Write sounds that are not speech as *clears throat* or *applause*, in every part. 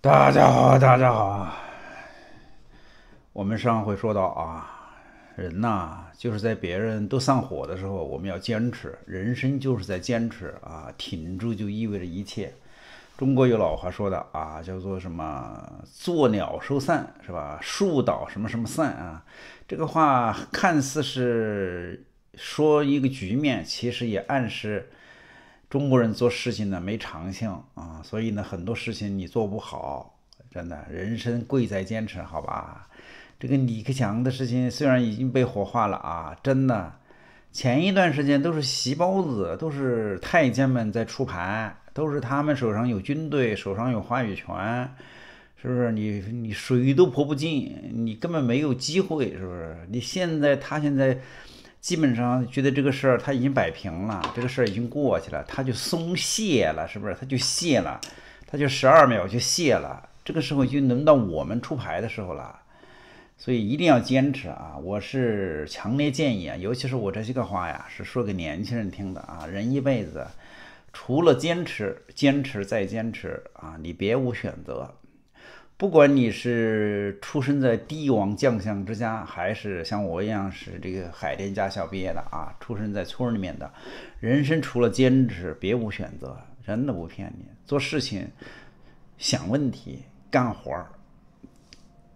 大家好，大家好啊！我们上回说到啊，人呐，就是在别人都散伙的时候，我们要坚持。人生就是在坚持啊，挺住就意味着一切。中国有老话说的啊，叫做什么“坐鸟收散”是吧？树倒什么什么散啊？这个话看似是说一个局面，其实也暗示。中国人做事情呢没长性啊，所以呢很多事情你做不好，真的，人生贵在坚持，好吧？这个李克强的事情虽然已经被火化了啊，真的，前一段时间都是席包子，都是太监们在出牌，都是他们手上有军队，手上有话语权，是不是？你你水都泼不进，你根本没有机会，是不是？你现在他现在。基本上觉得这个事儿他已经摆平了，这个事儿已经过去了，他就松懈了，是不是？他就懈了，他就十二秒就懈了。这个时候就轮到我们出牌的时候了，所以一定要坚持啊！我是强烈建议啊，尤其是我这些个话呀，是说给年轻人听的啊。人一辈子除了坚持、坚持再坚持啊，你别无选择。不管你是出生在帝王将相之家，还是像我一样是这个海淀驾校毕业的啊，出生在村里面的，人生除了坚持，别无选择，真的不骗你。做事情、想问题、干活儿，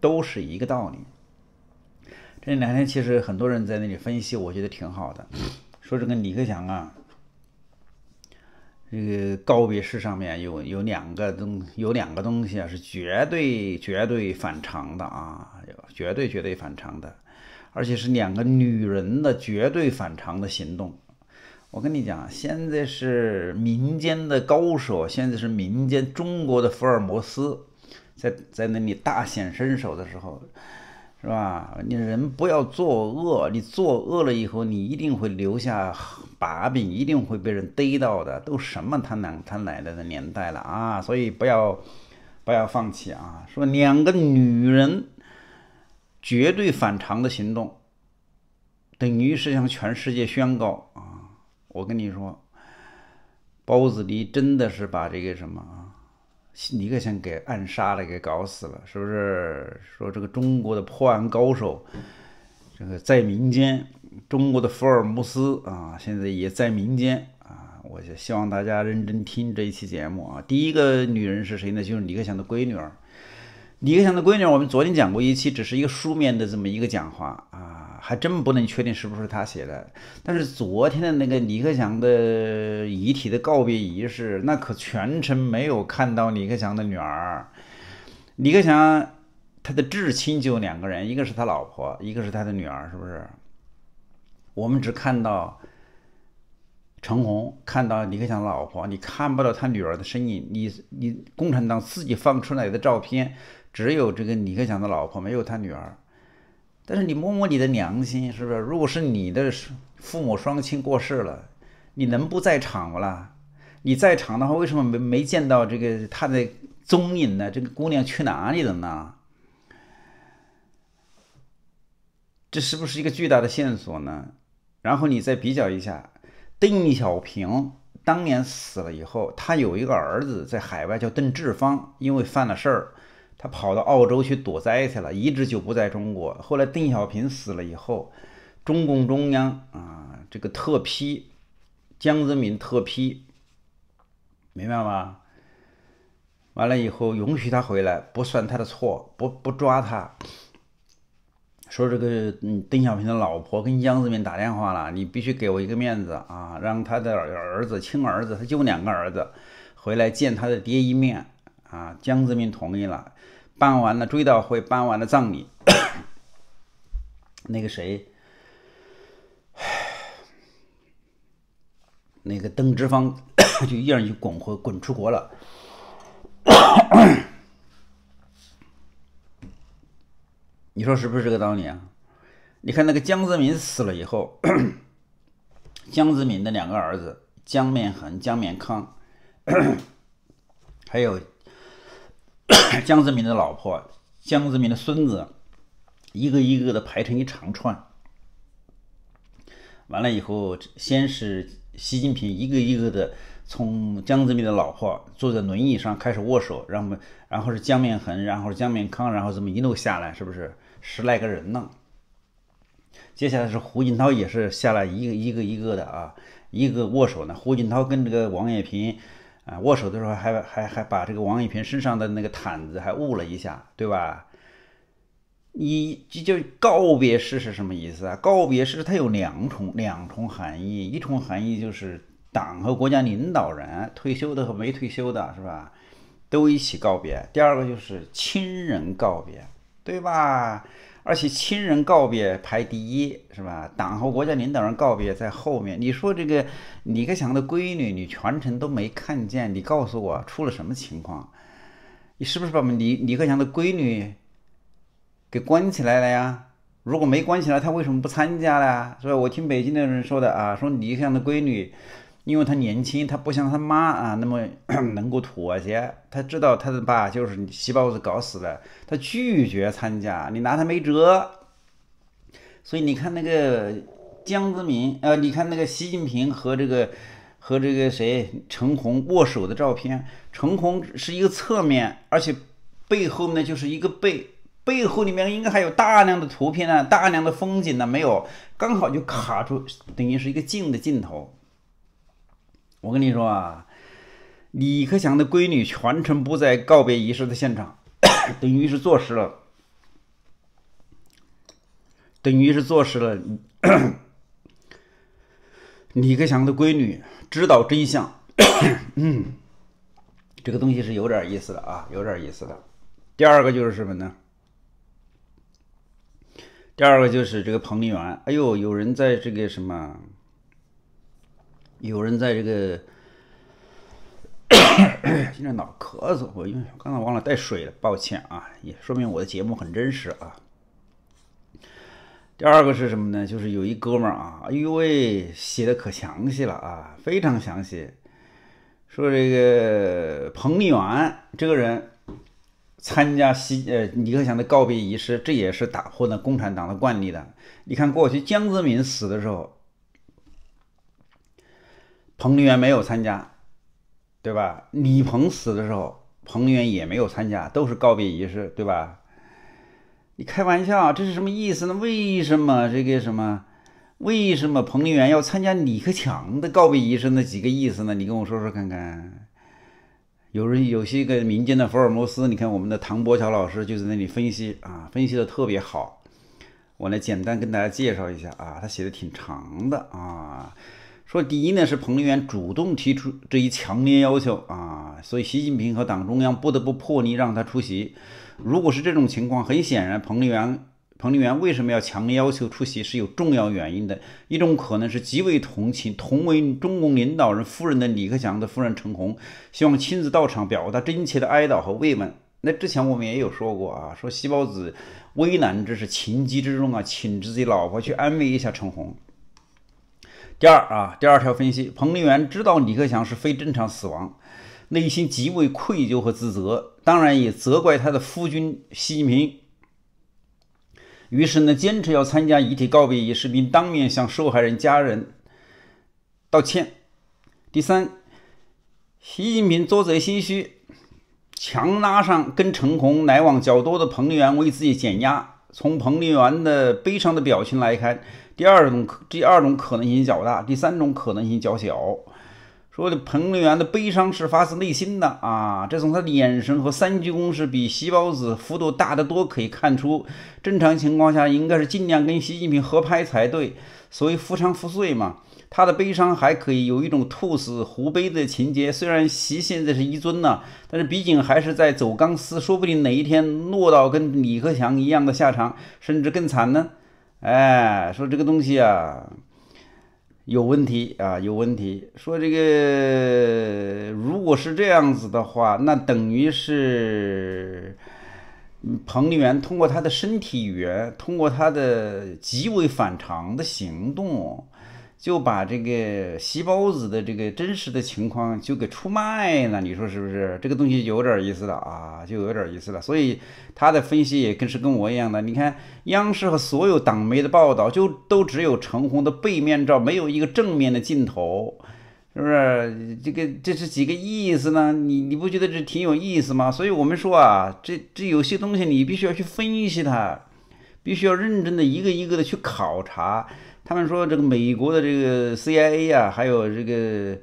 都是一个道理。这两天其实很多人在那里分析，我觉得挺好的，说这个李克强啊。这个告别式上面有有两个东，有两个东西啊，是绝对绝对反常的啊，绝对绝对反常的，而且是两个女人的绝对反常的行动。我跟你讲，现在是民间的高手，现在是民间中国的福尔摩斯，在在那里大显身手的时候。是吧？你人不要作恶，你作恶了以后，你一定会留下把柄，一定会被人逮到的。都什么他奶他奶奶的年代了啊！所以不要，不要放弃啊！说两个女人绝对反常的行动，等于是向全世界宣告啊！我跟你说，包子狸真的是把这个什么啊？尼克强给暗杀了，给搞死了，是不是？说这个中国的破案高手，这个在民间，中国的福尔摩斯啊，现在也在民间啊。我就希望大家认真听这一期节目啊。第一个女人是谁呢？就是尼克强的闺女儿。李克强的闺女，我们昨天讲过一期，只是一个书面的这么一个讲话啊，还真不能确定是不是他写的。但是昨天的那个李克强的遗体的告别仪式，那可全程没有看到李克强的女儿。李克强他的至亲就两个人，一个是他老婆，一个是他的女儿，是不是？我们只看到陈红，看到李克强老婆，你看不到他女儿的身影。你你，共产党自己放出来的照片。只有这个李克强的老婆没有他女儿，但是你摸摸你的良心，是不是？如果是你的父母双亲过世了，你能不在场不啦？你在场的话，为什么没没见到这个他的踪影呢？这个姑娘去哪里了呢？这是不是一个巨大的线索呢？然后你再比较一下，邓小平当年死了以后，他有一个儿子在海外叫邓志方，因为犯了事儿。他跑到澳洲去躲灾去了，一直就不在中国。后来邓小平死了以后，中共中央啊，这个特批，江泽民特批，明白吗？完了以后允许他回来，不算他的错，不不抓他。说这个嗯，邓小平的老婆跟江泽民打电话了，你必须给我一个面子啊，让他的儿子亲儿子，他就两个儿子，回来见他的爹一面啊。江泽民同意了。办完了追悼会，办完了葬礼，*coughs* 那个谁，*sighs* 那个邓芝芳 *coughs* 就一人就滚回滚出国了。*coughs* 你说是不是这个道理啊？你看那个江泽民死了以后，江泽民的两个儿子江面恒、江面康，还有。江泽民的老婆，江泽民的孙子，一个一个的排成一长串。完了以后，先是习近平一个一个的从江泽民的老婆坐在轮椅上开始握手，然后然后是江面衡，然后江面康，然后这么一路下来，是不是十来个人呢？接下来是胡锦涛，也是下来一个一个一个的啊，一个握手呢。胡锦涛跟这个王艳平。啊，握手的时候还还还把这个王一平身上的那个毯子还捂了一下，对吧？你这就告别式是什么意思啊？告别式它有两重两重含义，一重含义就是党和国家领导人退休的和没退休的是吧，都一起告别；第二个就是亲人告别，对吧？而且亲人告别排第一是吧？党和国家领导人告别在后面。你说这个李克强的闺女，你全程都没看见，你告诉我出了什么情况？你是不是把李李克强的闺女给关起来了呀？如果没关起来，他为什么不参加呀？是吧？我听北京的人说的啊，说李克强的闺女。因为他年轻，他不像他妈啊那么 *clears throat* 能够妥协。他知道他的爸就是把胞子搞死了，他拒绝参加，你拿他没辙。所以你看那个江泽民，呃，你看那个习近平和这个和这个谁陈红握手的照片，陈红是一个侧面，而且背后呢就是一个背，背后里面应该还有大量的图片呢，大量的风景呢，没有，刚好就卡住，等于是一个镜的镜头。我跟你说啊，李克强的闺女全程不在告别仪式的现场，*coughs* 等于是坐实了，等于是坐实了 *coughs* 李克强的闺女知道真相。嗯，*coughs* 这个东西是有点意思的啊，有点意思的。第二个就是什么呢？第二个就是这个彭丽媛。哎呦，有人在这个什么？有人在这个现在脑咳嗽，我因为刚才忘了带水了，抱歉啊！也说明我的节目很真实啊。第二个是什么呢？就是有一哥们儿啊，哎呦喂，写的可详细了啊，非常详细，说这个彭丽媛这个人参加西呃李克强的告别仪式，这也是打破了共产党的惯例的。你看过去江泽民死的时候。彭丽媛没有参加，对吧？李鹏死的时候，彭丽媛也没有参加，都是告别仪式，对吧？你开玩笑，这是什么意思呢？为什么这个什么？为什么彭丽媛要参加李克强的告别仪式？那几个意思呢？你跟我说说看看。有人有些个民间的福尔摩斯，你看我们的唐伯桥老师就在那里分析啊，分析的特别好。我来简单跟大家介绍一下啊，他写的挺长的啊。说第一呢是彭丽媛主动提出这一强烈要求啊，所以习近平和党中央不得不破例让他出席。如果是这种情况，很显然彭丽媛彭丽媛为什么要强烈要求出席是有重要原因的。一种可能是极为同情同为中共领导人夫人的李克强的夫人陈红，希望亲自到场表达真切的哀悼和慰问。那之前我们也有说过啊，说西包子危难之时情急之中啊，请自己老婆去安慰一下陈红。第二啊，第二条分析，彭丽媛知道李克强是非正常死亡，内心极为愧疚和自责，当然也责怪他的夫君习近平。于是呢，坚持要参加遗体告别仪式，并当面向受害人家人道歉。第三，习近平做贼心虚，强拉上跟陈红来往较多的彭丽媛为自己减压。从彭丽媛的悲伤的表情来看。第二种可，第二种可能性较大；第三种可能性较小。说的彭丽媛的悲伤是发自内心的啊，这从她的眼神和三鞠躬是比席包子幅度大得多可以看出。正常情况下应该是尽量跟习近平合拍才对，所谓夫唱妇随嘛。他的悲伤还可以有一种兔死狐悲的情节。虽然习现在是一尊呢，但是毕竟还是在走钢丝，说不定哪一天落到跟李克强一样的下场，甚至更惨呢。哎，说这个东西啊，有问题啊，有问题。说这个，如果是这样子的话，那等于是彭丽媛通过她的身体语言，通过她的极为反常的行动。就把这个细包子的这个真实的情况就给出卖了，你说是不是？这个东西有点意思了啊，就有点意思了。所以他的分析也更是跟我一样的。你看央视和所有党媒的报道，就都只有陈红的背面照，没有一个正面的镜头，是不是？这个这是几个意思呢？你你不觉得这挺有意思吗？所以我们说啊，这这有些东西你必须要去分析它。必须要认真的一个一个的去考察。他们说这个美国的这个 CIA 啊，还有这个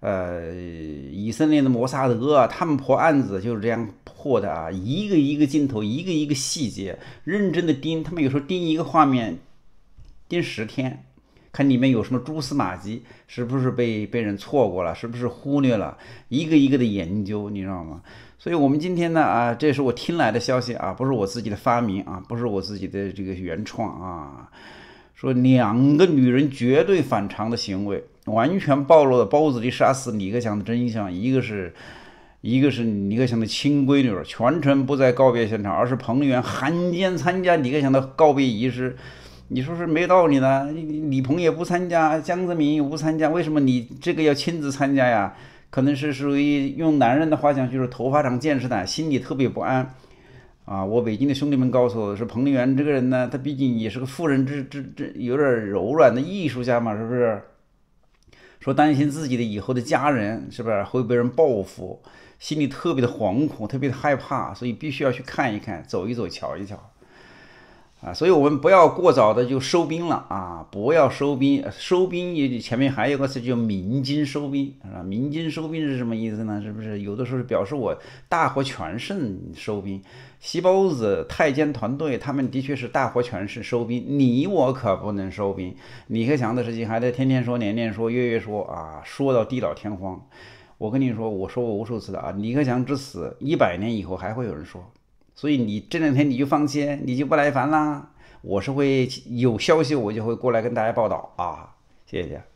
呃以色列的摩萨德啊，他们破案子就是这样破的啊，一个一个镜头，一个一个细节，认真的盯。他们有时候盯一个画面盯十天。看里面有什么蛛丝马迹，是不是被被人错过了，是不是忽略了？一个一个的研究，你知道吗？所以，我们今天呢，啊，这是我听来的消息啊，不是我自己的发明啊，不是我自己的这个原创啊。说两个女人绝对反常的行为，完全暴露了包子弟杀死李克强的真相。一个是，一个是李克强的亲闺女，全程不在告别现场，而是彭丽媛罕见参加李克强的告别仪式。你说是没道理呢，李鹏也不参加，江泽民也不参加，为什么你这个要亲自参加呀？可能是属于用男人的话讲，就是头发长见识短，心里特别不安啊！我北京的兄弟们告诉我说，彭丽媛这个人呢，他毕竟也是个富人之之之，有点柔软的艺术家嘛，是不是？说担心自己的以后的家人是不是会被人报复，心里特别的惶恐，特别的害怕，所以必须要去看一看，走一走，瞧一瞧。啊，所以我们不要过早的就收兵了啊！不要收兵，收兵也前面还有个词叫“明金收兵”，啊，鸣明金收兵是什么意思呢？是不是有的时候表示我大获全胜收兵？西包子太监团队他们的确是大获全胜收兵，你我可不能收兵。李克强的事情还在天天说、年年说、月月说啊，说到地老天荒。我跟你说，我说过无数次的啊，李克强之死，一百年以后还会有人说。所以你这两天你就放心，你就不来烦啦。我是会有消息，我就会过来跟大家报道啊。谢谢。